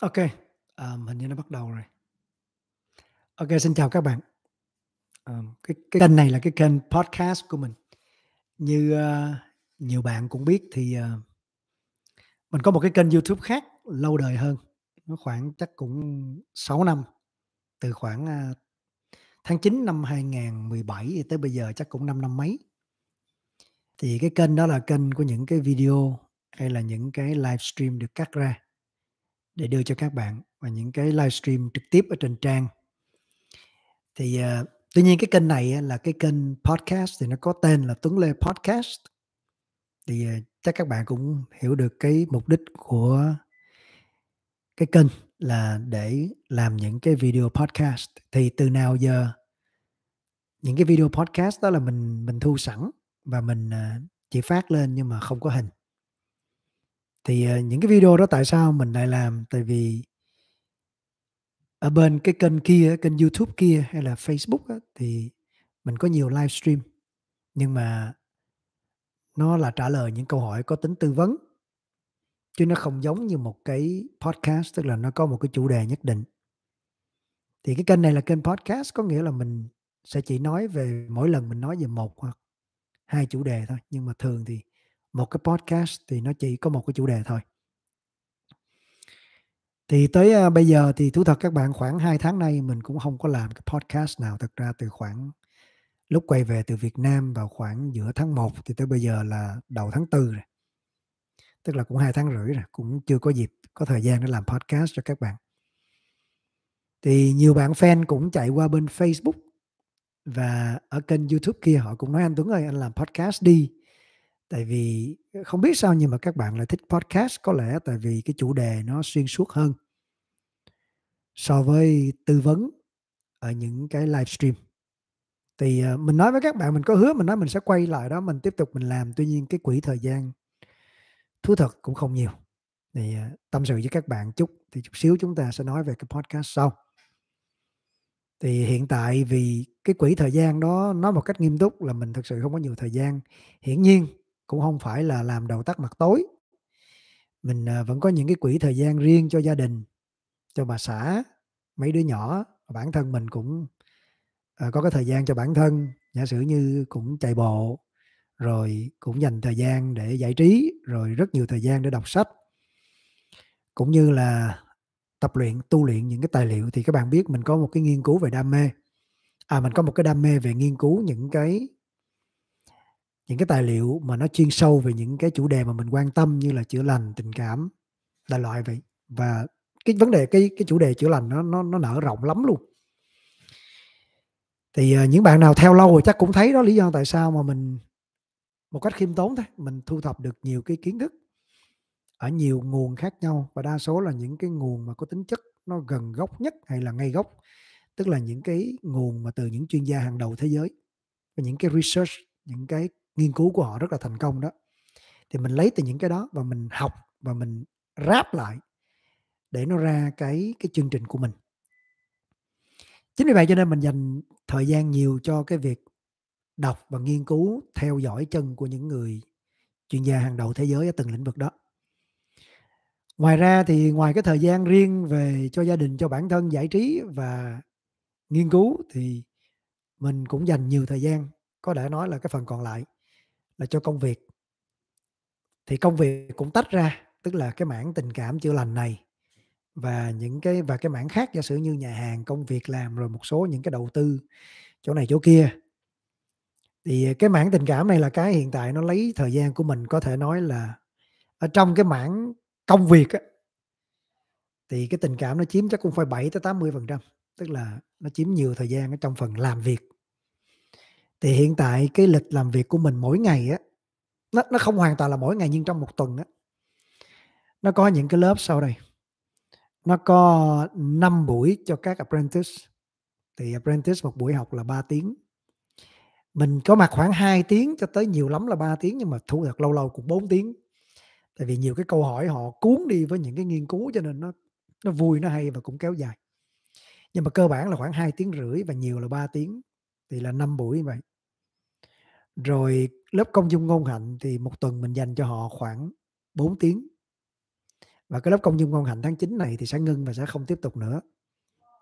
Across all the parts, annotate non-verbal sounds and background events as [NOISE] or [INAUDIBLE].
OK, à, hình như nó bắt đầu rồi. OK, xin chào các bạn. À, cái, cái kênh này là cái kênh podcast của mình. Như uh, nhiều bạn cũng biết thì uh, mình có một cái kênh YouTube khác lâu đời hơn. Nó khoảng chắc cũng 6 năm. Từ khoảng uh, tháng 9 năm 2017 tới bây giờ chắc cũng 5 năm mấy. Thì cái kênh đó là kênh của những cái video hay là những cái livestream được cắt ra để đưa cho các bạn và những cái livestream trực tiếp ở trên trang thì uh, tuy nhiên cái kênh này là cái kênh podcast thì nó có tên là Tuấn Lê Podcast thì uh, chắc các bạn cũng hiểu được cái mục đích của cái kênh là để làm những cái video podcast thì từ nào giờ những cái video podcast đó là mình mình thu sẵn và mình uh, chỉ phát lên nhưng mà không có hình thì ờ, những cái video đó tại sao mình lại làm tại vì ở bên cái kênh kia kênh youtube kia hay là facebook á, thì mình có nhiều livestream nhưng mà nó là trả lời những câu hỏi có tính tư vấn chứ nó không giống như một cái podcast tức là nó có một cái chủ đề nhất định thì cái kênh này là kênh podcast có nghĩa là mình sẽ chỉ nói về mỗi lần mình nói về một hoặc hai chủ đề thôi nhưng mà thường thì một cái podcast thì nó chỉ có một cái chủ đề thôi thì tới à, bây giờ thì thú thật các bạn khoảng 2 tháng nay mình cũng không có làm cái podcast nào thật ra từ khoảng lúc quay về từ Việt Nam vào khoảng giữa tháng 1 thì tới bây giờ là đầu tháng 4 rồi tức là cũng hai tháng rưỡi rồi cũng chưa có dịp có thời gian để làm podcast cho các bạn thì nhiều bạn fan cũng chạy qua bên Facebook và ở kênh YouTube kia họ cũng nói anh Tuấn ơi anh làm podcast đi tại vì ờ, không biết sao nhưng mà các bạn lại thích podcast có lẽ tại vì cái chủ đề nó xuyên suốt hơn so với tư vấn ở những cái livestream thì ờ, mình nói với các bạn mình có hứa mình nói mình sẽ quay lại đó mình tiếp tục mình làm tuy nhiên cái quỹ thời gian thú thật cũng không nhiều thì ờ, tâm sự với các bạn chút thì chút xíu chúng ta sẽ nói về cái podcast sau thì hiện tại vì cái quỹ thời gian đó nói một cách nghiêm túc là mình thực sự không có nhiều thời gian hiển nhiên cũng không phải là làm đầu tắt mặt tối mình à, vẫn có những cái quỹ thời gian riêng cho gia đình cho bà xã mấy đứa nhỏ bản thân mình cũng ờ, có cái thời gian cho bản thân giả sử như cũng chạy bộ rồi cũng dành thời gian để giải trí rồi rất nhiều thời gian để đọc sách cũng như là tập luyện tu luyện những cái tài liệu thì các bạn biết mình có một cái nghiên cứu về đam mê à mình có một cái đam mê về nghiên cứu những cái những cái tài liệu mà nó chuyên sâu về những cái chủ đề mà mình quan tâm như là chữa lành tình cảm đại loại vậy và cái vấn đề cái cái chủ đề chữa lành nó nó nó nở rộng lắm luôn thì uh, những bạn nào theo lâu rồi chắc cũng thấy đó lý do tại sao mà mình một cách khiêm tốn thôi mình thu thập được nhiều cái kiến thức ở nhiều nguồn khác nhau và đa số là những cái nguồn mà có tính chất nó gần gốc nhất hay là ngay gốc tức là những cái nguồn mà từ những chuyên gia hàng đầu thế giới và những cái research những cái nghiên cứu của họ rất là thành công đó thì mình lấy từ những cái đó và mình học và mình ráp lại để nó ra cái cái chương trình của mình chính vì vậy cho nên mình dành thời gian nhiều cho cái việc đọc và nghiên cứu theo dõi chân của những người chuyên gia hàng đầu thế giới ở từng lĩnh vực đó ngoài ra thì ngoài cái thời gian riêng về cho gia đình cho bản thân giải trí và nghiên cứu thì mình cũng dành nhiều thời gian có thể nói là cái phần còn lại là cho công việc thì công việc cũng tách ra tức là cái mảng tình cảm chữa lành này và những cái và cái mảng khác giả sử như nhà hàng công việc làm rồi một số những cái đầu tư chỗ này chỗ kia thì cái mảng tình cảm này là cái hiện tại nó lấy thời gian của mình có thể nói là ở trong cái mảng công việc á, thì cái tình cảm nó chiếm chắc cũng phải 7 tới 80 phần trăm tức là nó chiếm nhiều thời gian ở trong phần làm việc thì hiện tại cái lịch làm việc của mình mỗi ngày á nó nó không hoàn toàn là mỗi ngày nhưng trong một tuần á nó có những cái lớp sau đây nó có 5 buổi cho các apprentice thì apprentice một buổi học là 3 tiếng mình có mặt khoảng 2 tiếng cho tới nhiều lắm là 3 tiếng nhưng mà thu thật lâu lâu cũng 4 tiếng tại vì nhiều cái câu hỏi họ cuốn đi với những cái nghiên cứu cho nên nó nó vui nó hay và cũng kéo dài nhưng mà cơ bản là khoảng 2 tiếng rưỡi và nhiều là 3 tiếng thì là 5 buổi vậy rồi lớp công dung ngôn hạnh thì một tuần mình dành cho họ khoảng 4 tiếng và cái lớp công dung ngôn hạnh tháng 9 này thì sẽ ngưng và sẽ không tiếp tục nữa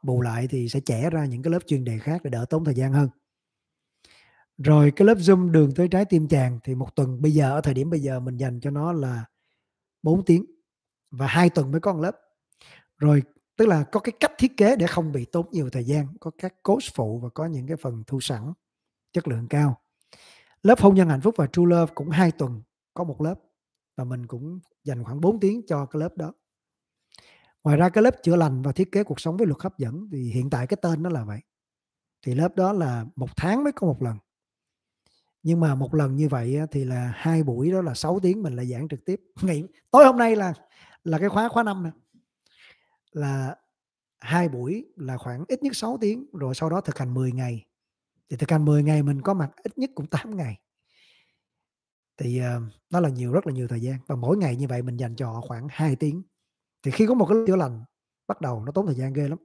bù lại thì sẽ trẻ ra những cái lớp chuyên đề khác để đỡ tốn thời gian hơn rồi cái lớp zoom đường tới trái tim chàng thì một tuần bây giờ ở thời điểm bây giờ mình dành cho nó là 4 tiếng và hai tuần mới có một lớp rồi tức là có cái cách thiết kế để không bị tốn nhiều thời gian có các course phụ và có những cái phần thu sẵn chất lượng cao lớp hôn nhân hạnh phúc và true love cũng hai tuần có một lớp và mình cũng dành khoảng 4 tiếng cho cái lớp đó ngoài ra cái lớp chữa lành và thiết kế cuộc sống với luật hấp dẫn thì hiện tại cái tên nó là vậy thì lớp đó là một tháng mới có một lần nhưng mà một lần như vậy thì là hai buổi đó là 6 tiếng mình lại giảng trực tiếp [LAUGHS] ngày tối hôm nay là là cái khóa khóa năm nè là hai buổi là khoảng ít nhất 6 tiếng rồi sau đó thực hành 10 ngày thì thực ra 10 ngày mình có mặt ít nhất cũng 8 ngày thì uh, nó là nhiều rất là nhiều thời gian và mỗi ngày như vậy mình dành cho họ khoảng 2 tiếng thì khi có một cái chữa lành bắt đầu nó tốn thời gian ghê lắm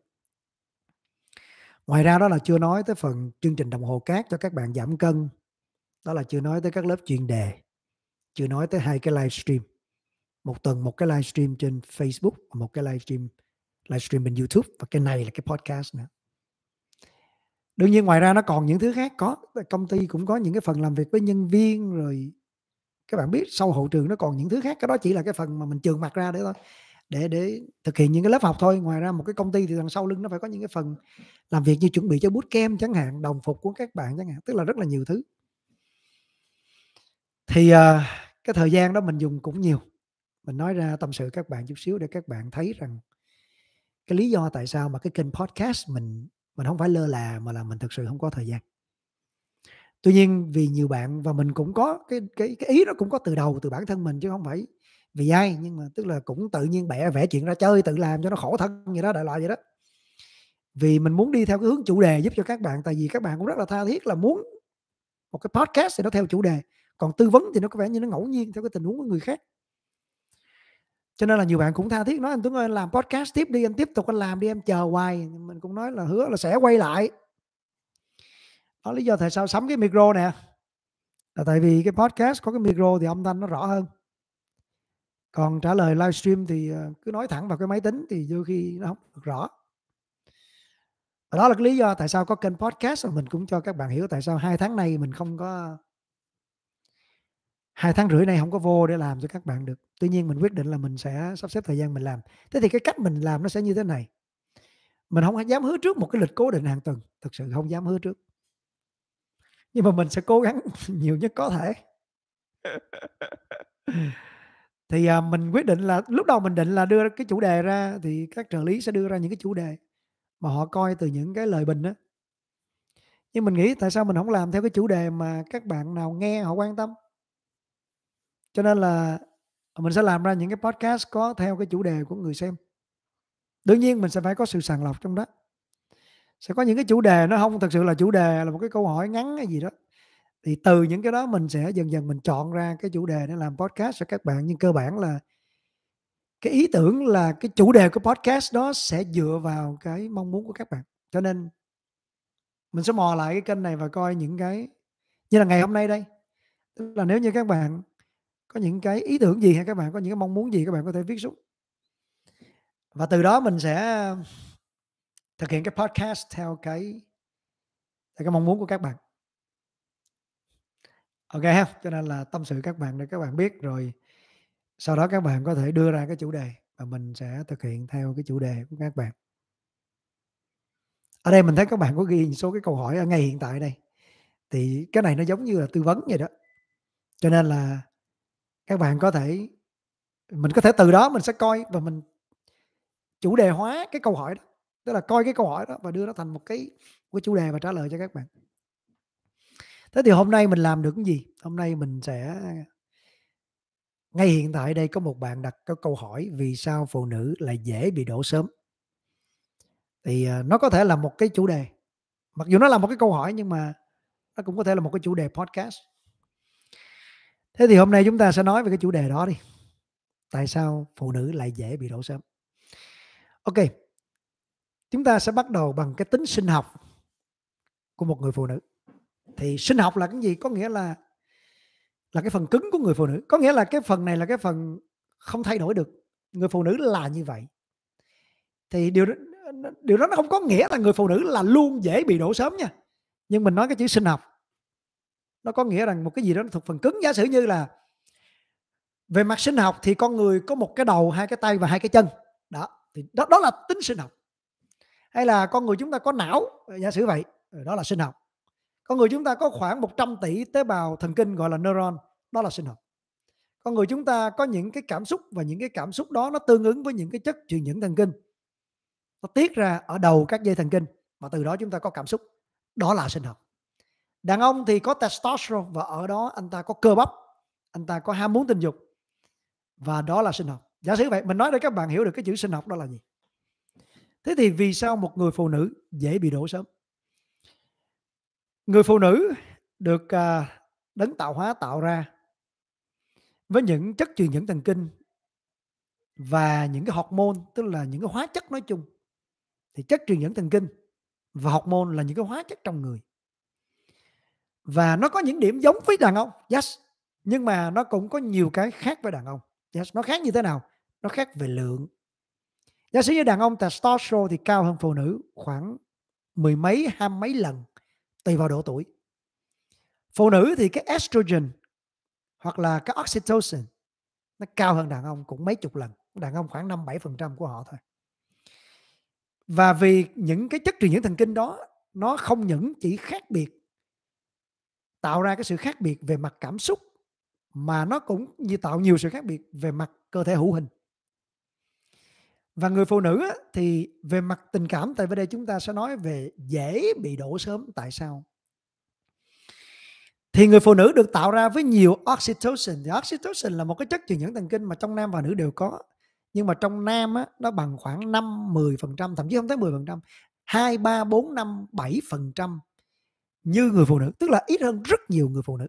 ngoài ra đó là chưa nói tới phần chương trình đồng hồ cát cho các bạn giảm cân đó là chưa nói tới các lớp chuyên đề chưa nói tới hai cái livestream một tuần một cái livestream trên Facebook một cái livestream livestream bên YouTube và cái này là cái podcast nữa đương nhiên ngoài ra nó còn những thứ khác có công ty cũng có những cái phần làm việc với nhân viên rồi các bạn biết sau hậu trường nó còn những thứ khác cái đó chỉ là cái phần mà mình trường mặt ra để thôi để để thực hiện những cái lớp học thôi ngoài ra một cái công ty thì đằng sau lưng nó phải có những cái phần làm việc như chuẩn bị cho bút kem chẳng hạn đồng phục của các bạn chẳng hạn tức là rất là nhiều thứ thì uh, cái thời gian đó mình dùng cũng nhiều mình nói ra tâm sự các bạn chút xíu để các bạn thấy rằng cái lý do tại sao mà cái kênh podcast mình mình không phải lơ là mà là mình thực sự không có thời gian tuy nhiên vì nhiều bạn và mình cũng có cái cái cái ý đó cũng có từ đầu từ bản thân mình chứ không phải vì ai nhưng mà tức là cũng tự nhiên bẻ vẽ chuyện ra chơi tự làm cho nó khổ thân vậy đó đại loại vậy đó vì mình muốn đi theo cái hướng chủ đề giúp cho các bạn tại vì các bạn cũng rất là tha thiết là muốn một cái podcast thì nó theo chủ đề còn tư vấn thì nó có vẻ như nó ngẫu nhiên theo cái tình huống của người khác cho nên là nhiều bạn cũng tha thiết nói anh Tuấn ơi anh làm podcast tiếp đi anh tiếp tục anh làm đi em chờ hoài mình cũng nói là hứa là sẽ quay lại đó lý do tại sao sắm cái micro nè là tại vì cái podcast có cái micro thì âm thanh nó rõ hơn còn trả lời livestream thì ờ, cứ nói thẳng vào cái máy tính thì đôi khi nó không được rõ và đó là cái lý do tại sao có kênh podcast mình cũng cho các bạn hiểu tại sao hai tháng nay mình không có hai tháng rưỡi này không có vô để làm cho các bạn được tuy nhiên mình quyết định là mình sẽ sắp xếp thời gian mình làm thế thì cái cách mình làm nó sẽ như thế này mình không dám hứa trước một cái lịch cố định hàng tuần thực sự không dám hứa trước nhưng mà mình sẽ cố gắng [LAUGHS] nhiều nhất có thể thì à, mình quyết định là lúc đầu mình định là đưa cái chủ đề ra thì các trợ lý sẽ đưa ra những cái chủ đề mà họ coi từ những cái lời bình đó nhưng mình nghĩ tại sao mình không làm theo cái chủ đề mà các bạn nào nghe họ quan tâm cho nên là Ờ, mình sẽ làm ra những cái podcast có theo cái chủ đề của người xem đương nhiên mình sẽ phải có sự sàng lọc trong đó sẽ có những cái chủ đề nó không thật sự là chủ đề là một cái câu hỏi ngắn hay gì đó thì từ những cái đó mình sẽ dần dần mình chọn ra cái chủ đề để làm podcast cho các bạn nhưng cơ bản là cái ý tưởng là cái chủ đề của podcast đó sẽ dựa vào cái mong muốn của các bạn cho nên mình sẽ mò lại cái kênh này và coi những cái như là ngày hôm nay đây là nếu như các bạn có những cái ý tưởng gì hay các bạn có những cái mong muốn gì các bạn có thể viết xuống và từ đó mình sẽ thực hiện cái podcast theo cái theo cái mong muốn của các bạn ok ha cho nên là tâm sự các bạn để các bạn biết rồi sau đó các bạn có thể đưa ra cái chủ đề và mình sẽ thực hiện theo cái chủ đề của các bạn ở đây mình thấy các bạn có ghi số cái câu hỏi ở ngay hiện tại đây thì cái này nó giống như là tư vấn vậy đó cho nên là các bạn có thể mình có thể từ đó mình sẽ coi và mình chủ đề hóa cái câu hỏi đó tức là coi cái câu hỏi đó và đưa nó thành một cái cái chủ đề và trả lời cho các bạn thế thì hôm nay mình làm được cái gì hôm nay mình sẽ ngay hiện tại đây có một bạn đặt cái câu hỏi vì sao phụ nữ lại dễ bị đổ sớm thì à, nó có thể là một cái chủ đề mặc dù nó là một cái câu hỏi nhưng mà nó cũng có thể là một cái chủ đề podcast thế thì hôm nay chúng ta sẽ nói về cái chủ đề đó đi tại sao phụ nữ lại dễ bị đổ sớm ok chúng ta sẽ bắt đầu bằng cái tính sinh học của một người phụ nữ thì sinh học là cái gì có nghĩa là là cái phần cứng của người phụ nữ có nghĩa là cái phần này là cái phần không thay đổi được người phụ nữ là như vậy thì điều điều đó nó không có nghĩa là người phụ nữ là luôn dễ bị đổ sớm nha nhưng mình nói cái chữ sinh học nó có nghĩa rằng một cái gì đó nó thuộc phần cứng giả sử như là về mặt sinh học thì con người có một cái đầu hai cái tay và hai cái chân đó thì đó, đó là tính sinh học hay là con người chúng ta có não giả sử vậy ừ, đó là sinh học con người chúng ta có khoảng 100 tỷ tế bào thần kinh gọi là neuron đó là sinh học con người chúng ta có những cái cảm xúc và những cái cảm xúc đó nó tương ứng với những cái chất truyền dẫn thần kinh nó tiết ra ở đầu các dây thần kinh mà từ đó chúng ta có cảm xúc đó là sinh học đàn ông thì có testosterone và ở đó anh ta có cơ bắp anh ta có ham muốn tình dục và đó là sinh học giả sử vậy mình nói để các bạn hiểu được cái chữ sinh học đó là gì thế thì vì sao một người phụ nữ dễ bị đổ sớm người phụ nữ được à, đấng tạo hóa tạo ra với những chất truyền dẫn thần kinh và những cái hormone tức là những cái hóa chất nói chung thì chất truyền dẫn thần kinh và hormone là những cái hóa chất trong người và nó có những điểm giống với đàn ông yes nhưng mà nó cũng có nhiều cái khác với đàn ông yes nó khác như thế nào nó khác về lượng giả sử như đàn ông testosterone thì cao hơn phụ nữ khoảng mười mấy hai mấy lần tùy vào độ tuổi phụ nữ thì cái estrogen hoặc là cái oxytocin nó cao hơn đàn ông cũng mấy chục lần đàn ông khoảng năm bảy phần trăm của họ thôi và vì những cái chất truyền nhiễm thần kinh đó nó không những chỉ khác biệt tạo ra cái sự khác biệt về mặt cảm xúc mà nó cũng như tạo nhiều sự khác biệt về mặt cơ thể hữu hình và người phụ nữ thì về mặt tình cảm tại vì đây chúng ta sẽ nói về dễ bị đổ sớm tại sao thì người phụ nữ được tạo ra với nhiều oxytocin thì oxytocin là một cái chất truyền dẫn thần kinh mà trong nam và nữ đều có nhưng mà trong nam á, nó bằng khoảng 5 10% thậm chí không tới 10% 2 3 4 5 7% như người phụ nữ tức là ít hơn rất nhiều người phụ nữ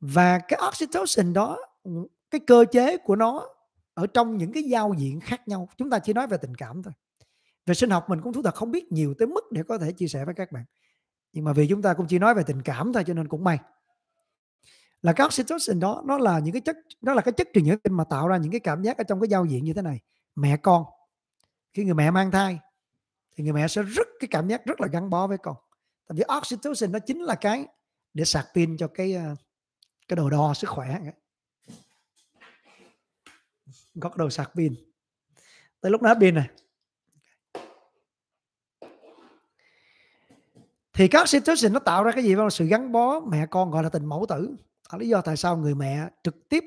và cái oxytocin đó cái cơ chế của nó ở trong những cái giao diện khác nhau chúng ta chỉ nói về tình cảm thôi về sinh học mình cũng thú thật không biết nhiều tới mức để có thể chia sẻ với các bạn nhưng mà vì chúng ta cũng chỉ nói về tình cảm thôi cho nên cũng may là cái oxytocin đó nó là những cái chất nó là cái chất truyền nhiễm mà tạo ra những cái cảm giác ở trong cái giao diện như thế này mẹ con khi người mẹ mang thai thì người mẹ sẽ rất cái cảm giác rất là gắn bó với con tại vì oxytocin nó chính là cái để sạc pin cho cái ờ, cái đồ đo sức khỏe có cái đồ sạc pin tới lúc nó hết pin này thì các oxytocin nó tạo ra cái gì đó là sự gắn bó mẹ con gọi là tình mẫu tử đó lý do tại sao người mẹ trực tiếp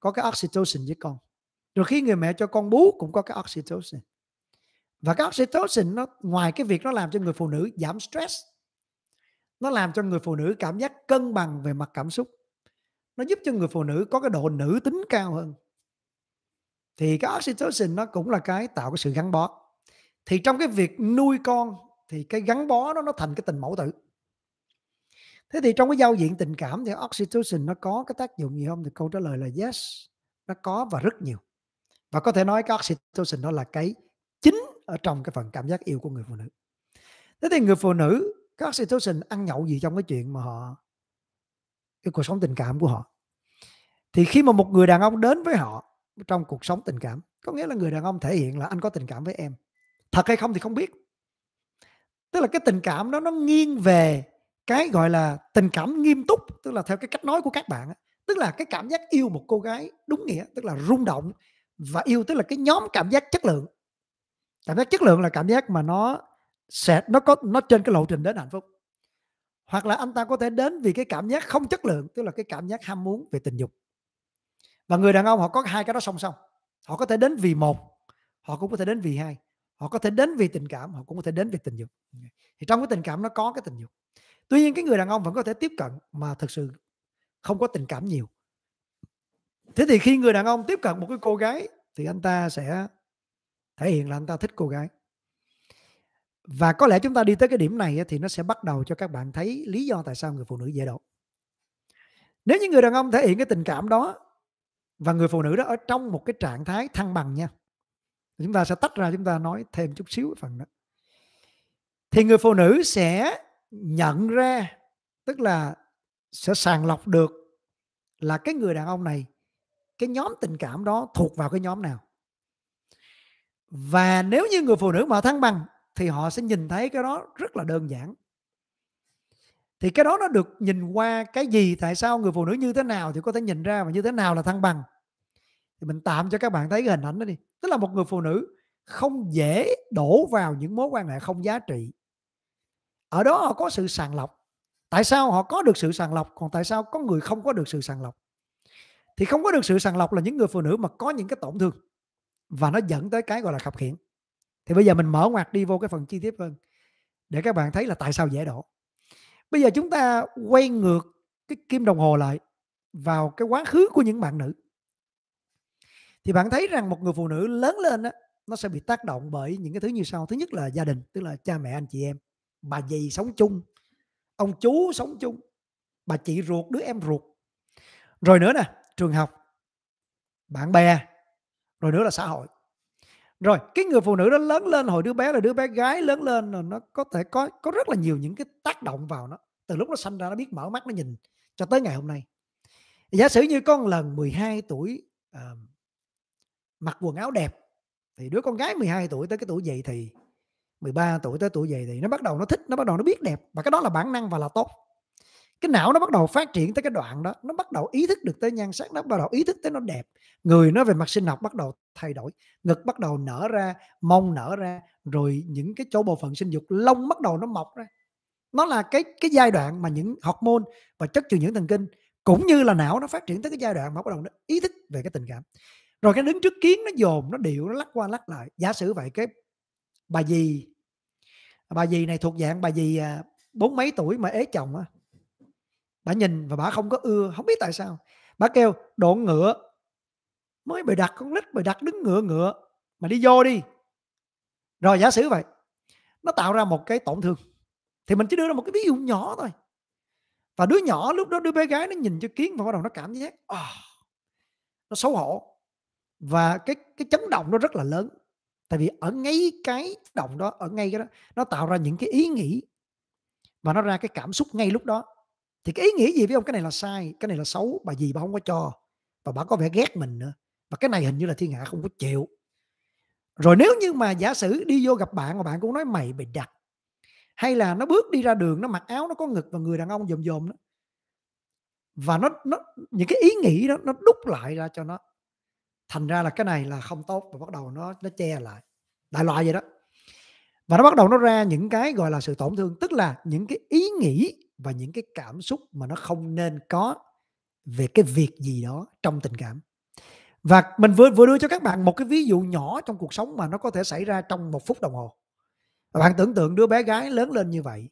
có cái oxytocin với con rồi khi người mẹ cho con bú cũng có cái oxytocin và cái oxytocin nó ngoài cái việc nó làm cho người phụ nữ giảm stress nó làm cho người phụ nữ cảm giác cân bằng về mặt cảm xúc nó giúp cho người phụ nữ có cái độ nữ tính cao hơn thì cái oxytocin nó cũng là cái tạo cái sự gắn bó thì trong cái việc nuôi con thì cái gắn bó đó nó thành cái tình mẫu tử thế thì trong cái giao diện tình cảm thì oxytocin nó có cái tác dụng gì không thì câu trả lời là yes nó có và rất nhiều và có thể nói cái oxytocin nó là cái chính ở trong cái phần cảm giác yêu của người phụ nữ thế thì người phụ nữ các sự situation ăn nhậu gì trong cái chuyện mà họ cái cuộc sống tình cảm của họ thì khi mà một người đàn ông đến với họ trong cuộc sống tình cảm có nghĩa là người đàn ông thể hiện là anh có tình cảm với em thật hay không thì không biết tức là cái tình cảm đó nó nghiêng về cái gọi là tình cảm nghiêm túc tức là theo cái cách nói của các bạn tức là cái cảm giác yêu một cô gái đúng nghĩa tức là rung động và yêu tức là cái nhóm cảm giác chất lượng cảm giác chất lượng là cảm giác mà nó sẽ nó có nó trên cái lộ trình đến hạnh phúc hoặc là anh ta có thể đến vì cái cảm giác không chất lượng tức là cái cảm giác ham muốn về tình dục và người đàn ông họ có hai cái đó song song họ có thể đến vì một họ cũng có thể đến vì hai họ có thể đến vì tình cảm họ cũng có thể đến vì tình dục thì trong cái tình cảm nó có cái tình dục tuy nhiên cái người đàn ông vẫn có thể tiếp cận mà thực sự không có tình cảm nhiều thế thì khi người đàn ông tiếp cận một cái cô gái thì anh ta sẽ thể hiện là anh ta thích cô gái và có lẽ chúng ta đi tới cái điểm này thì nó sẽ bắt đầu cho các bạn thấy lý do tại sao người phụ nữ dễ đổ nếu như người đàn ông thể hiện cái tình cảm đó và người phụ nữ đó ở trong một cái trạng thái thăng bằng nha chúng ta sẽ tách ra chúng ta nói thêm chút xíu phần đó thì người phụ nữ sẽ nhận ra tức là sẽ sàng lọc được là cái người đàn ông này cái nhóm tình cảm đó thuộc vào cái nhóm nào và nếu như người phụ nữ mà thăng bằng thì họ sẽ nhìn thấy cái đó rất là đơn giản thì cái đó nó được nhìn qua cái gì tại sao người phụ nữ như thế nào thì có thể nhìn ra và như thế nào là thăng bằng thì mình tạm cho các bạn thấy cái hình ảnh đó đi tức là một người phụ nữ không dễ đổ vào những mối quan hệ không giá trị ở đó họ có sự sàng lọc tại sao họ có được sự sàng lọc còn tại sao có người không có được sự sàng lọc thì không có được sự sàng lọc là những người phụ nữ mà có những cái tổn thương và nó dẫn tới cái gọi là khập khiễng thì bây giờ mình mở ngoặt đi vô cái phần chi tiết hơn để các bạn thấy là tại sao dễ đổ bây giờ chúng ta quay ngược cái kim đồng hồ lại vào cái quá khứ của những bạn nữ thì bạn thấy rằng một người phụ nữ lớn lên đó, nó sẽ bị tác động bởi những cái thứ như sau thứ nhất là gia đình tức là cha mẹ anh chị em bà dì sống chung ông chú sống chung bà chị ruột đứa em ruột rồi nữa nè trường học bạn bè rồi nữa là xã hội rồi cái người phụ nữ đó lớn lên hồi đứa bé là đứa bé gái lớn lên là nó có thể có có rất là nhiều những cái tác động vào nó từ lúc nó sinh ra nó biết mở mắt nó nhìn cho tới ngày hôm nay giả sử như con lần 12 tuổi uh, mặc quần áo đẹp thì đứa con gái 12 tuổi tới cái tuổi dậy thì 13 tuổi tới tuổi dậy thì nó bắt đầu nó thích nó bắt đầu nó biết đẹp và cái đó là bản năng và là tốt cái não nó bắt đầu phát triển tới cái đoạn đó nó bắt đầu ý thức được tới nhan sắc nó bắt đầu ý thức tới nó đẹp người nó về mặt sinh học bắt đầu thay đổi ngực bắt đầu nở ra mông nở ra rồi những cái chỗ bộ phận sinh dục lông bắt đầu nó mọc ra nó là cái cái giai đoạn mà những hormone và chất truyền nhiễm thần kinh cũng như là não nó phát triển tới cái giai đoạn mà bắt đầu nó ý thức về cái tình cảm rồi cái đứng trước kiến nó dồn nó điệu nó lắc qua lắc lại giả sử vậy cái bà gì bà gì này thuộc dạng bà gì à, bốn mấy tuổi mà ế chồng á bà nhìn và bà không có ưa không biết tại sao bà kêu độn ngựa mới bày đặt con nít bày đặt đứng ngựa ngựa mà đi vô đi rồi giả sử vậy nó tạo ra một cái tổn thương thì mình chỉ đưa ra một cái ví dụ nhỏ thôi và đứa nhỏ lúc đó đứa bé gái nó nhìn cho kiến và bắt đầu nó cảm giác oh, nó xấu hổ và cái cái chấn động nó rất là lớn tại vì ở ngay cái động đó ở ngay cái đó nó tạo ra những cái ý nghĩ và nó ra cái cảm xúc ngay lúc đó thì cái ý nghĩa gì với ông cái này là sai cái này là xấu bà gì bà không có cho và bà có vẻ ghét mình nữa và cái này hình như là thiên hạ không có chịu rồi nếu như mà giả sử đi vô gặp bạn mà bạn cũng nói mày bị đặt hay là nó bước đi ra đường nó mặc áo nó có ngực và người đàn ông dòm dòm đó và nó nó những cái ý nghĩ đó nó đúc lại ra cho nó thành ra là cái này là không tốt và bắt đầu nó nó che lại đại loại vậy đó và nó bắt đầu nó ra những cái gọi là sự tổn thương tức là những cái ý nghĩ và những cái cảm xúc mà nó không nên có về cái việc gì đó trong tình cảm và mình vừa vừa đưa cho các bạn một cái ví dụ nhỏ trong cuộc sống mà nó có thể xảy ra trong một phút đồng hồ và bạn tưởng tượng đứa bé gái lớn lên như vậy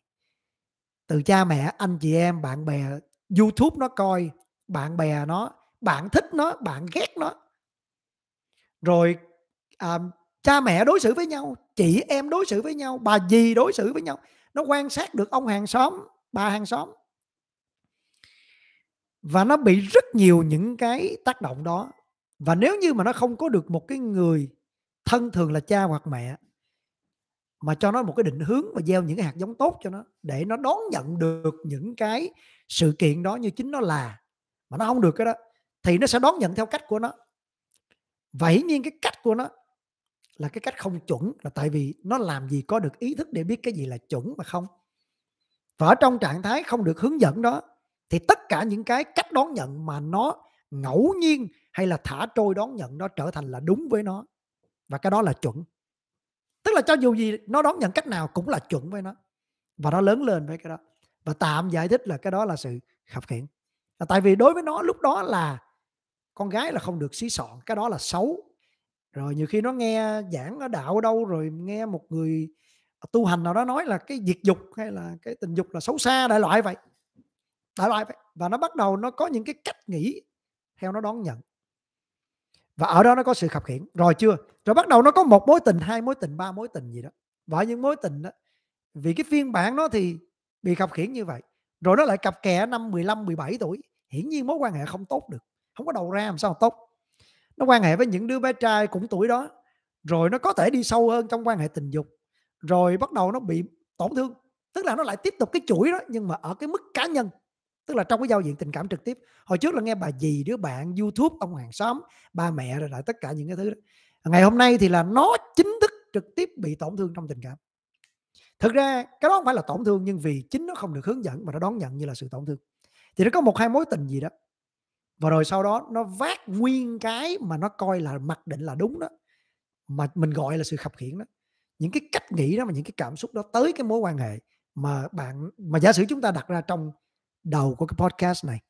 từ cha mẹ anh chị em bạn bè youtube nó coi bạn bè nó bạn thích nó bạn ghét nó rồi à, cha mẹ đối xử với nhau chị em đối xử với nhau bà dì đối xử với nhau nó quan sát được ông hàng xóm ba hàng xóm và nó bị rất nhiều những cái tác động đó và nếu như mà nó không có được một cái người thân thường là cha hoặc mẹ mà cho nó một cái định hướng và gieo những cái hạt giống tốt cho nó để nó đón nhận được những cái sự kiện đó như chính nó là mà nó không được cái đó thì nó sẽ đón nhận theo cách của nó và hiển nhiên cái cách của nó là cái cách không chuẩn là tại vì nó làm gì có được ý thức để biết cái gì là chuẩn mà không và ở trong trạng thái không được hướng dẫn đó thì tất cả những cái cách đón nhận mà nó ngẫu nhiên hay là thả trôi đón nhận nó trở thành là đúng với nó và cái đó là chuẩn tức là cho dù gì nó đón nhận cách nào cũng là chuẩn với nó và nó lớn lên với cái đó và tạm giải thích là cái đó là sự khập khiển là tại vì đối với nó lúc đó là con gái là không được xí xọn cái đó là xấu rồi nhiều khi nó nghe giảng ở đạo ở đâu rồi nghe một người tu hành nào đó nói là cái diệt dục hay là cái tình dục là xấu xa đại loại vậy đại loại vậy và nó bắt đầu nó có những cái cách nghĩ theo nó đón nhận và ở đó nó có sự khập khiển rồi chưa rồi bắt đầu nó có một mối tình hai mối tình ba mối tình gì đó và những mối tình đó vì cái phiên bản nó thì bị khập khiển như vậy rồi nó lại cặp kè năm 15 17 tuổi hiển nhiên mối quan hệ không tốt được không có đầu ra làm sao tốt nó quan hệ với những đứa bé trai cũng tuổi đó rồi nó có thể đi sâu hơn trong quan hệ tình dục rồi bắt đầu nó bị tổn thương tức là nó lại tiếp tục cái chuỗi đó nhưng mà ở cái mức cá nhân tức là trong cái giao diện tình cảm trực tiếp hồi trước là nghe bà dì đứa bạn youtube ông hàng xóm ba mẹ rồi lại tất cả những cái thứ đó ngày hôm nay thì là nó chính thức trực tiếp bị tổn thương trong tình cảm thực ra cái đó không phải là tổn thương nhưng vì chính nó không được hướng dẫn mà nó đón nhận như là sự tổn thương thì nó có một hai mối tình gì đó và rồi sau đó nó vác nguyên cái mà nó coi là mặc định là đúng đó mà mình gọi là sự khập khiển đó những cái cách nghĩ đó và những cái cảm xúc đó tới cái mối quan hệ mà bạn mà giả sử chúng ta đặt ra trong đầu của cái podcast này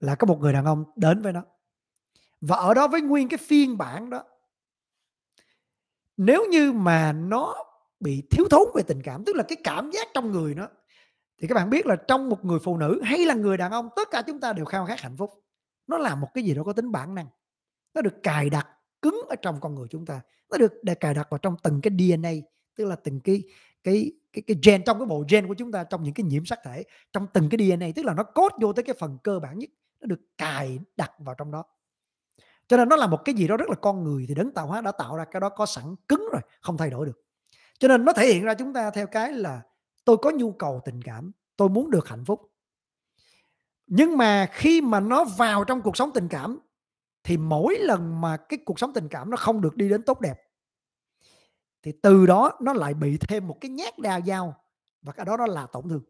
là có một người đàn ông đến với nó và ở đó với nguyên cái phiên bản đó nếu như mà nó bị thiếu thốn về tình cảm tức là cái cảm giác trong người nó thì các bạn biết là trong một người phụ nữ hay là người đàn ông tất cả chúng ta đều khao khát hạnh phúc nó là một cái gì đó có tính bản năng nó được cài đặt cứng ở trong con người chúng ta nó được để cài đặt vào trong từng cái DNA tức là từng cái cái cái cái gen trong cái bộ gen của chúng ta trong những cái nhiễm sắc thể trong từng cái DNA tức là nó cốt vô tới cái phần cơ bản nhất nó được cài đặt vào trong đó cho nên nó là một cái gì đó rất là con người thì đấng tạo hóa đã tạo ra cái đó có sẵn cứng rồi không thay đổi được cho nên nó thể hiện ra chúng ta theo cái là tôi có nhu cầu tình cảm tôi muốn được hạnh phúc nhưng mà khi mà nó vào trong cuộc sống tình cảm thì mỗi lần mà cái cuộc sống tình cảm nó không được đi đến tốt đẹp thì từ đó nó lại bị thêm một cái nhát đa dao và cái đó nó là tổn thương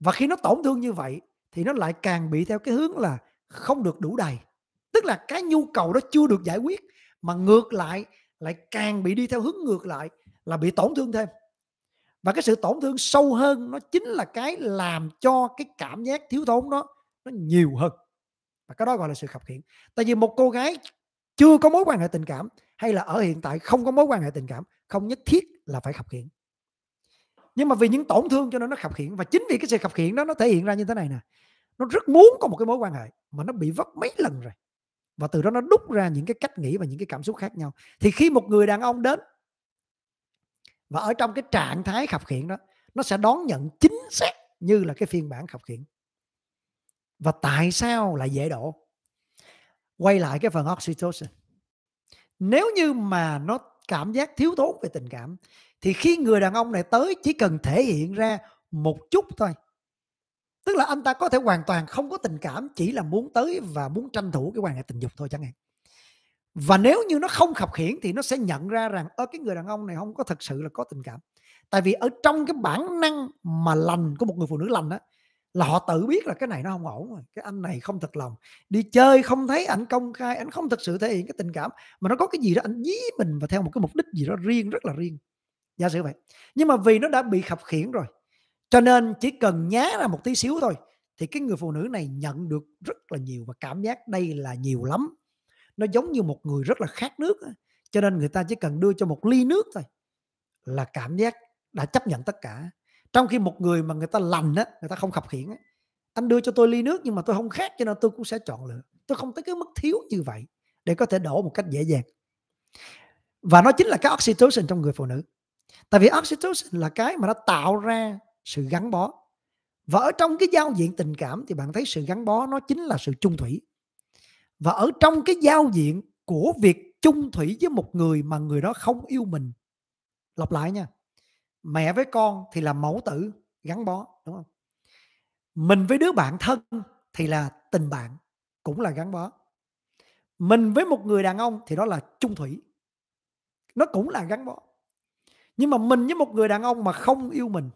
và khi nó tổn thương như vậy thì nó lại càng bị theo cái hướng là không được đủ đầy tức là cái nhu cầu đó chưa được giải quyết mà ngược lại lại càng bị đi theo hướng ngược lại là bị tổn thương thêm và cái sự tổn thương sâu hơn nó chính là cái làm cho cái cảm giác thiếu thốn đó nó nhiều hơn và cái đó gọi là sự khập khiễng tại vì một cô gái chưa có mối quan hệ tình cảm hay là ở hiện tại không có mối quan hệ tình cảm không nhất thiết là phải khập khiễng nhưng mà vì những tổn thương cho nên nó khập khiễng và chính vì cái sự khập khiễng đó nó thể hiện ra như thế này nè nó rất muốn có một cái mối quan hệ mà nó bị vấp mấy lần rồi và từ đó nó đúc ra những cái cách nghĩ và những cái cảm xúc khác nhau thì khi một người đàn ông đến và ở trong cái trạng thái khập khiển đó nó sẽ đón nhận chính xác như là cái phiên bản khập khiển và tại sao lại dễ đổ quay lại cái phần oxytocin nếu như mà nó cảm giác thiếu thốn về tình cảm thì khi người đàn ông này tới chỉ cần thể hiện ra một chút thôi tức là anh ta có thể hoàn toàn không có tình cảm chỉ là muốn tới và muốn tranh thủ cái quan hệ tình dục thôi chẳng hạn và nếu như nó không khập khiển thì nó sẽ nhận ra rằng ở cái người đàn ông này không có thật sự là có tình cảm tại vì ở trong cái bản năng mà lành của một người phụ nữ lành đó là họ tự biết là cái này nó không ổn rồi cái anh này không thật lòng đi chơi không thấy ảnh công khai ảnh không thật sự thể hiện cái tình cảm mà nó có cái gì đó anh dí mình và theo một cái mục đích gì đó riêng rất là riêng giả sử vậy nhưng mà vì nó đã bị khập khiển rồi cho nên chỉ cần nhá ra một tí xíu thôi thì cái người phụ nữ này nhận được rất là nhiều và cảm giác đây là nhiều lắm nó giống như một người rất là khát nước cho nên người ta chỉ cần đưa cho một ly nước thôi là cảm giác đã chấp nhận tất cả trong khi một người mà người ta lành á người ta không khập khiển á anh đưa cho tôi ly nước nhưng mà tôi không khát cho nên tôi cũng sẽ chọn lựa tôi không tới cái mức thiếu như vậy để có thể đổ một cách dễ dàng và nó chính là cái oxytocin trong người phụ nữ tại vì oxytocin là cái mà nó tạo ra sự gắn bó và ở trong cái giao diện tình cảm thì bạn thấy sự gắn bó nó chính là sự chung thủy và ở trong cái giao diện của việc chung thủy với một người mà người đó không yêu mình lặp lại nha mẹ với con thì là mẫu tử gắn bó đúng không mình với đứa bạn thân thì là tình bạn cũng là gắn bó mình với một người đàn ông thì đó là chung thủy nó cũng là gắn bó nhưng mà mình với một người đàn ông mà không yêu mình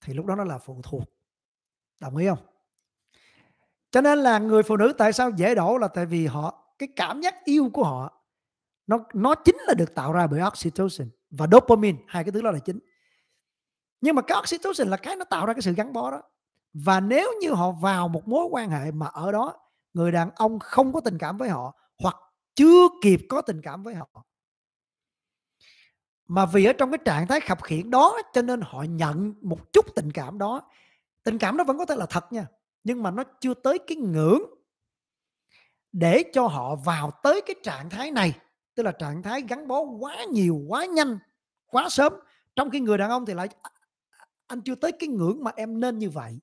thì lúc đó nó là phụ thuộc đồng ý không cho nên là người phụ nữ tại sao dễ đổ là tại vì họ cái cảm giác yêu của họ nó nó chính là được tạo ra bởi oxytocin và dopamine hai cái thứ đó là chính nhưng mà cái oxytocin là cái nó tạo ra cái sự gắn bó đó và nếu như họ vào một mối quan hệ mà ở đó người đàn ông không có tình cảm với họ hoặc chưa kịp có tình cảm với họ mà vì ở trong cái trạng thái khập khiển đó cho nên họ nhận một chút tình cảm đó tình cảm đó vẫn có thể là thật nha nhưng mà nó chưa tới cái ngưỡng để cho họ vào tới cái trạng thái này tức là trạng thái gắn bó quá nhiều quá nhanh quá sớm trong khi người đàn ông thì lại à, à, anh chưa tới cái ngưỡng mà em nên như vậy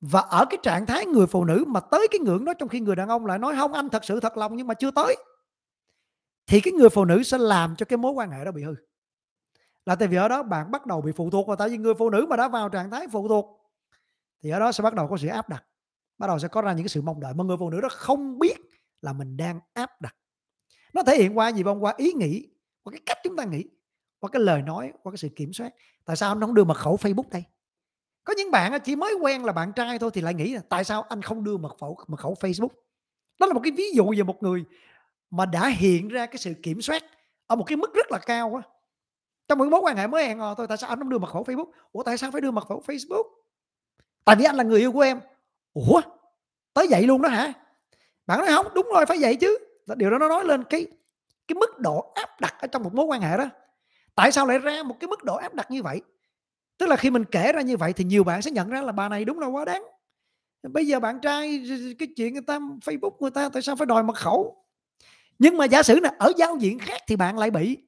và ở cái trạng thái người phụ nữ mà tới cái ngưỡng đó trong khi người đàn ông lại nói không anh thật sự thật lòng nhưng mà chưa tới thì cái người phụ nữ sẽ làm cho cái mối quan hệ đó bị hư là tại vì ở đó bạn bắt đầu bị phụ thuộc và tại vì người phụ nữ mà đã vào trạng thái phụ thuộc thì ở đó sẽ bắt đầu có sự áp đặt bắt đầu sẽ có ra những cái sự mong đợi mà người phụ nữ đó không biết là mình đang áp đặt nó thể hiện qua gì không qua ý nghĩ qua cái cách chúng ta nghĩ qua cái lời nói qua cái sự kiểm soát tại sao anh không đưa mật khẩu facebook đây có những bạn chỉ mới quen là bạn trai thôi thì lại nghĩ là tại sao anh không đưa mật khẩu mật khẩu facebook đó là một cái ví dụ về một người mà đã hiện ra cái sự kiểm soát ở một cái mức rất là cao quá trong những mối quan hệ mới hẹn hò thôi tại sao anh không đưa mật khẩu facebook ủa tại sao phải đưa mật khẩu facebook tại vì anh là người yêu của em ủa tới vậy luôn đó hả bạn nói không đúng rồi phải vậy chứ điều đó nó nói lên cái cái mức độ áp đặt ở trong một mối quan hệ đó tại sao lại ra một cái mức độ áp đặt như vậy tức là khi mình kể ra như vậy thì nhiều bạn sẽ nhận ra là bà này đúng là quá đáng bây giờ bạn trai cái chuyện người ta facebook người ta tại sao phải đòi mật khẩu nhưng mà giả sử là ở giao diện khác thì bạn lại bị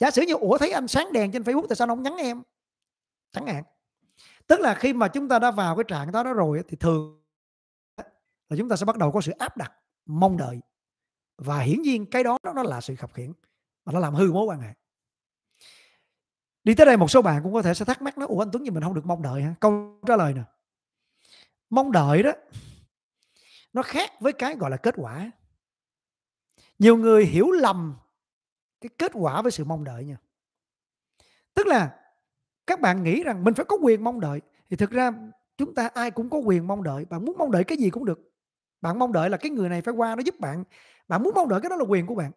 giả sử như ủa thấy anh sáng đèn trên facebook tại sao nó không nhắn em chẳng hạn tức là khi mà chúng ta đã vào cái trạng đó đó rồi thì thường là chúng ta sẽ bắt đầu có sự áp đặt mong đợi và hiển nhiên cái đó nó là sự khập khiển mà nó làm hư mối quan hệ đi tới đây một số bạn cũng có thể sẽ thắc mắc nó ủa anh Tuấn nhưng mình không được mong đợi hả câu trả lời nè mong đợi đó nó khác với cái gọi là kết quả nhiều người hiểu lầm cái kết quả với sự mong đợi nha tức là các bạn nghĩ rằng mình phải có quyền mong đợi thì thực ra chúng ta ai cũng có quyền mong đợi bạn muốn mong đợi cái gì cũng được bạn mong đợi là cái người này phải qua nó giúp bạn bạn muốn mong đợi cái đó là quyền của bạn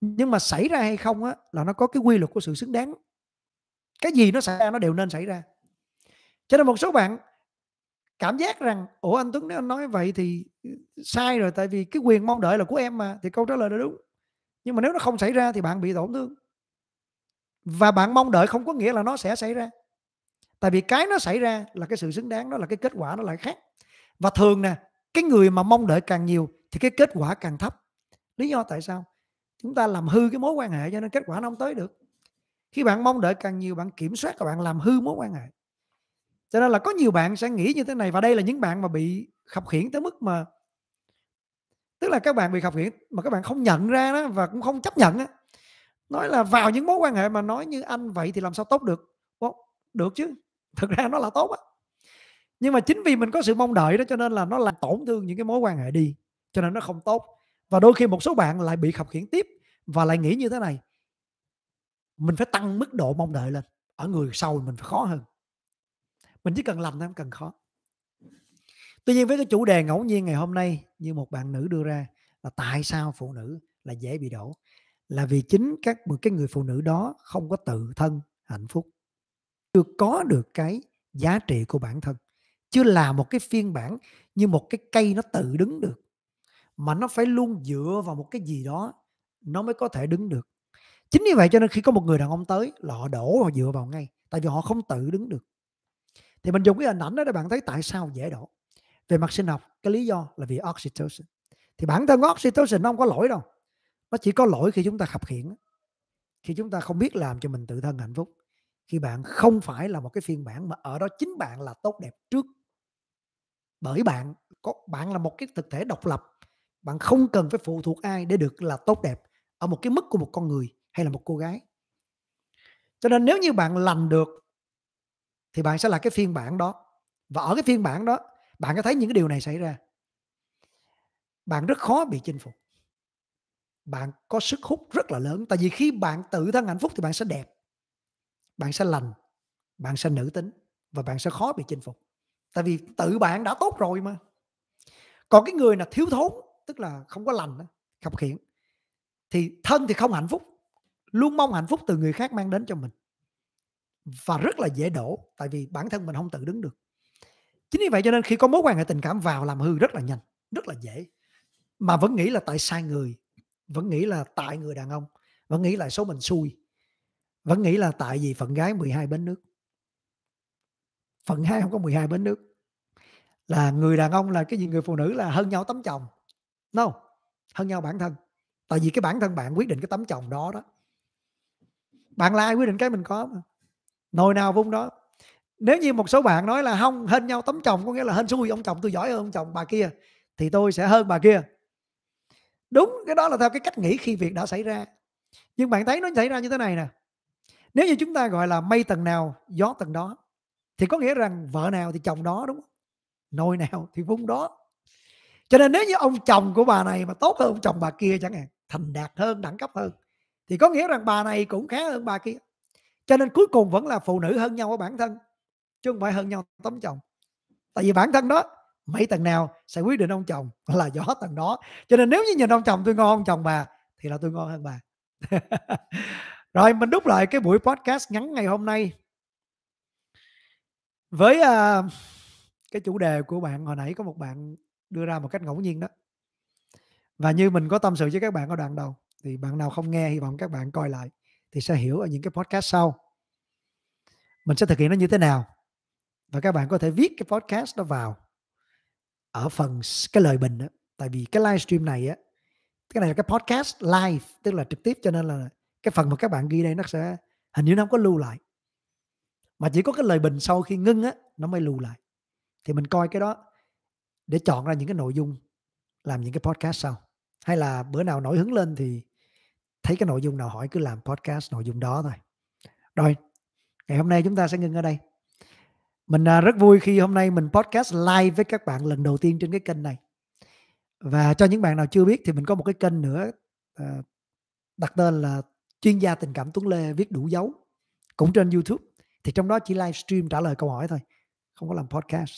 nhưng mà xảy ra hay không á là nó có cái quy luật của sự xứng đáng cái gì nó xảy ra nó đều nên xảy ra cho nên một số bạn cảm giác rằng ủa anh Tuấn nếu anh nói vậy thì ừ, sai rồi tại vì cái quyền mong đợi là của em mà thì câu trả lời là đúng nhưng mà nếu nó không xảy ra thì bạn bị tổn thương và bạn mong đợi không có nghĩa là nó sẽ xảy ra tại vì cái nó xảy ra là cái sự xứng đáng đó là cái kết quả nó lại khác và thường nè cái người mà mong đợi càng nhiều thì cái kết quả càng thấp lý do tại sao chúng ta làm hư cái mối quan hệ cho nên kết quả nó không tới được khi bạn mong đợi càng nhiều bạn kiểm soát và bạn làm hư mối quan hệ cho nên là có nhiều bạn sẽ nghĩ như thế này và đây là những bạn mà bị khập khiển tới mức mà tức là các bạn bị khập khiển mà các bạn không nhận ra đó và cũng không chấp nhận đó. nói là vào những mối quan hệ mà nói như anh vậy thì làm sao tốt được Ồ, được chứ [LAUGHS] thực ra nó là tốt á nhưng mà chính vì mình có sự mong đợi đó cho nên là nó làm tổn thương những cái mối quan hệ đi cho nên nó không tốt và đôi khi một số bạn lại bị khập khiển tiếp và lại nghĩ như thế này mình phải tăng mức độ mong đợi lên ở người sau mình phải khó hơn mình chỉ cần làm thôi cần khó tuy nhiên với cái chủ đề ngẫu nhiên ngày hôm nay như một bạn nữ đưa ra là tại sao phụ nữ là dễ bị đổ là vì chính các một cái người phụ nữ đó không có tự thân hạnh phúc chưa có được cái giá trị của bản thân chưa là một cái phiên bản như một cái cây nó tự đứng được mà nó phải luôn dựa vào một cái gì đó nó mới có thể đứng được chính như vậy cho nên khi có một người đàn ông tới là họ đổ họ dựa vào ngay tại vì họ không tự đứng được thì mình dùng cái hình ảnh đó để bạn thấy tại sao dễ đổ về mặt sinh học cái lý do là vì oxytocin thì bản thân oxytocin nó không có lỗi đâu nó chỉ có lỗi khi chúng ta khập khiển khi chúng ta không biết làm cho mình tự thân hạnh phúc khi bạn không phải là một cái phiên bản mà ở đó chính bạn là tốt đẹp trước bởi bạn có bạn là một cái thực thể độc lập bạn không cần phải phụ thuộc ai để được là tốt đẹp ở một cái mức của một con người hay là một cô gái cho nên nếu như bạn lành được thì bạn sẽ là cái phiên bản đó và ở cái phiên bản đó bạn có thấy những cái điều này xảy ra bạn rất khó bị chinh phục bạn có sức hút rất là lớn tại vì khi bạn tự thân hạnh phúc thì bạn sẽ đẹp bạn sẽ lành bạn sẽ nữ tính và bạn sẽ khó bị chinh phục tại vì tự bạn đã tốt rồi mà còn cái người là thiếu thốn tức là không có lành đó, khập khiển thì thân thì không hạnh phúc luôn mong hạnh phúc từ người khác mang đến cho mình và rất là dễ đổ tại vì bản thân mình không tự đứng được chính vì vậy cho nên khi có mối quan hệ tình cảm vào làm hư rất là nhanh rất là dễ mà vẫn nghĩ là tại sai người vẫn nghĩ là tại người đàn ông vẫn nghĩ là số mình xui vẫn nghĩ là tại vì phận gái 12 bến nước phận hai không có 12 bến nước là người đàn ông là cái gì người phụ nữ là hơn nhau tấm chồng không no. hơn nhau bản thân tại vì cái bản thân bạn quyết định cái tấm chồng đó đó bạn là ai quyết định cái mình có mà nồi nào vung đó nếu như một số bạn nói là không hên nhau tấm chồng có nghĩa là hên xui ông chồng tôi giỏi hơn ông chồng bà kia thì tôi sẽ hơn bà kia đúng cái đó là theo cái cách nghĩ khi việc đã xảy ra nhưng bạn thấy nó xảy ra như thế này nè nếu như chúng ta gọi là mây tầng nào gió tầng đó thì có nghĩa rằng vợ nào thì chồng đó đúng không nồi nào thì vung đó cho nên nếu như ông chồng của bà này mà tốt hơn ông chồng bà kia chẳng hạn thành đạt hơn đẳng cấp hơn thì có nghĩa rằng bà này cũng khá hơn bà kia cho nên cuối cùng vẫn là phụ nữ hơn nhau ở bản thân chứ không phải hơn nhau tấm chồng tại vì bản thân đó mấy tầng nào sẽ quyết định ông chồng là gió [LAUGHS] tầng đó cho nên nếu như nhìn ông chồng tôi ngon ông chồng bà thì là tôi ngon hơn bà [LAUGHS] rồi mình đúc lại cái buổi podcast ngắn ngày hôm nay với uh, cái chủ đề của bạn hồi nãy có một bạn đưa ra một cách ngẫu nhiên đó và như mình có tâm sự với các bạn ở đoạn đầu thì bạn nào không nghe hy vọng các bạn coi lại thì sẽ hiểu ở những cái podcast sau mình sẽ thực hiện nó như thế nào và các bạn có thể viết cái podcast đó vào ở phần cái lời bình đó. tại vì cái livestream này á cái này là cái podcast live tức là trực tiếp cho nên là cái phần mà các bạn ghi đây nó sẽ hình như nó không có lưu lại mà chỉ có cái lời bình sau khi ngưng á nó mới lưu lại thì mình coi cái đó để chọn ra những cái nội dung làm những cái podcast sau hay là bữa nào nổi hứng lên thì thấy cái nội dung nào hỏi cứ làm podcast nội dung đó thôi rồi ngày hôm nay chúng ta sẽ ngưng ở đây mình à, rất vui khi hôm nay mình podcast live với các bạn lần đầu tiên trên cái kênh này và cho những bạn nào chưa biết thì mình có một cái kênh nữa à, đặt tên là chuyên gia tình cảm Tuấn Lê viết đủ dấu cũng trên YouTube thì trong đó chỉ livestream trả lời câu hỏi thôi không có làm podcast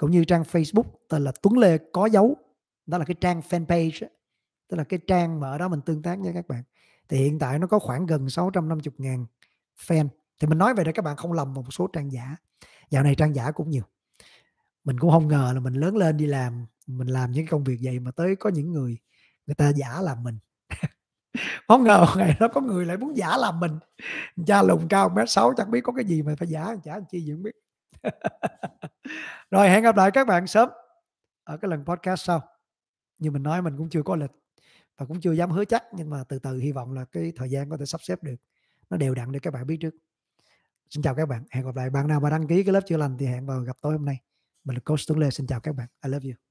cũng như trang Facebook tên là Tuấn Lê có dấu đó là cái trang fanpage tức là cái trang mà ở đó mình tương tác với các bạn thì hiện tại nó có khoảng gần 650 ngàn fan thì mình nói về để các bạn không lầm vào một số trang giả dạo này trang giả cũng nhiều mình cũng không ngờ là mình lớn lên đi làm mình làm những công việc vậy mà tới có những người người ta giả làm mình [LAUGHS] không ngờ ngày đó có người lại muốn giả làm mình cha lùng cao mét sáu chẳng biết có cái gì mà phải giả chả chi gì không biết [LAUGHS] rồi hẹn gặp lại các bạn sớm ở cái lần podcast sau như mình nói mình cũng chưa có lịch và cũng chưa dám hứa chắc nhưng mà từ từ hy vọng là cái thời gian có thể sắp xếp được nó đều đặn để các bạn biết trước xin chào các bạn hẹn gặp lại bạn nào mà đăng ký cái lớp chữa lành thì hẹn vào gặp tối hôm nay mình là coach Tuấn Lê xin chào các bạn I love you